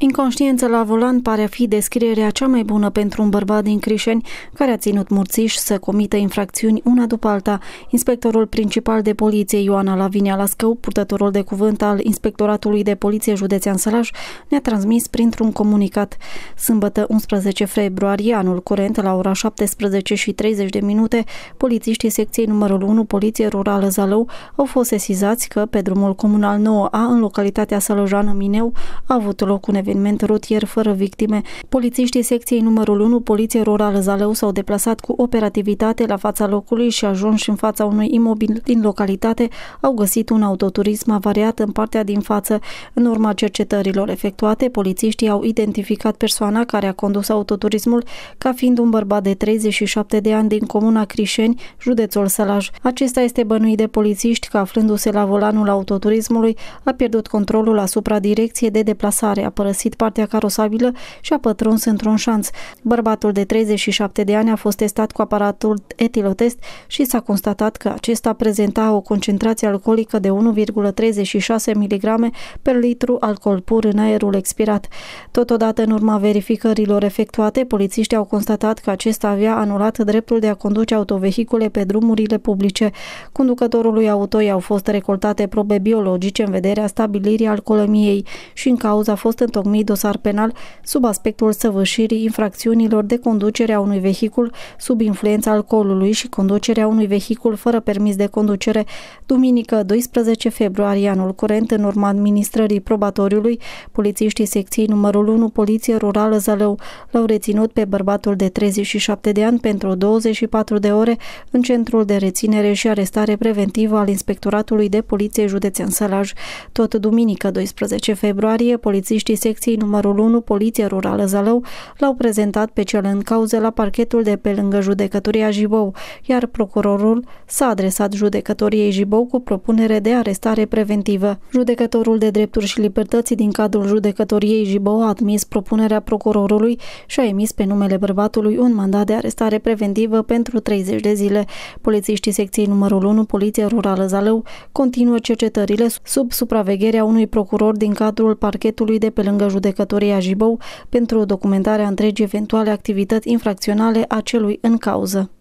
Inconștiența la volan pare a fi descrierea cea mai bună pentru un bărbat din Crișeni care a ținut murțiș să comită infracțiuni una după alta. Inspectorul principal de poliție Ioana Lavinia Lascău, purtătorul de cuvânt al Inspectoratului de Poliție Județean Sălaș, ne-a transmis printr-un comunicat. Sâmbătă 11 februarie, anul curent, la ora 17 și 30 de minute, polițiștii secției numărul 1 Poliție Rurală Zalău au fost sesizați că pe drumul comunal 9A în localitatea Sălăjană Mineu a avut loc un eveniment rutier fără victime. Polițiștii secției numărul 1, Poliție Rurală Zaleu, s-au deplasat cu operativitate la fața locului și ajuns în fața unui imobil din localitate, au găsit un autoturism avariat în partea din față. În urma cercetărilor efectuate, polițiștii au identificat persoana care a condus autoturismul ca fiind un bărbat de 37 de ani din comuna Crișeni, județul Sălaj. Acesta este bănuit de polițiști că aflându-se la volanul autoturismului a pierdut controlul asupra direcției de deplasare a părăsit părăsit partea carosabilă și a pătruns într-un șanț. Bărbatul de 37 de ani a fost testat cu aparatul etilotest și s-a constatat că acesta prezenta o concentrație alcoolică de 1,36 mg per litru alcool pur în aerul expirat. Totodată, în urma verificărilor efectuate, polițiștii au constatat că acesta avea anulat dreptul de a conduce autovehicule pe drumurile publice. Conducătorului auto i-au fost recoltate probe biologice în vederea stabilirii alcoolemiei și în cauza a fost întocmit unui dosar penal sub aspectul săvârșirii infracțiunilor de conducere a unui vehicul sub influența alcoolului și conducerea unui vehicul fără permis de conducere duminică 12 februarie anul curent în urma administrării probatoriului, polițiștii secției numărul 1 Poliție Rurală Zălău l-au reținut pe bărbatul de 37 de ani pentru 24 de ore în centrul de reținere și arestare preventivă al Inspectoratului de Poliție Județean Sălaj. Tot duminică 12 februarie, polițiștii secției Secției numărul 1 Poliție Rurală Zalău l-au prezentat pe cel în cauză la parchetul de pe lângă judecătoria Jibou, iar procurorul s-a adresat judecătoriei Jibou cu propunere de arestare preventivă. Judecătorul de drepturi și libertăți din cadrul judecătoriei Jibou a admis propunerea procurorului și a emis pe numele bărbatului un mandat de arestare preventivă pentru 30 de zile. Polițiștii secției numărul 1 Poliție Rurală Zalău continuă cercetările sub supravegherea unui procuror din cadrul parchetului de pe lângă judecătoria Jibou pentru documentarea întregii eventuale activități infracționale a celui în cauză.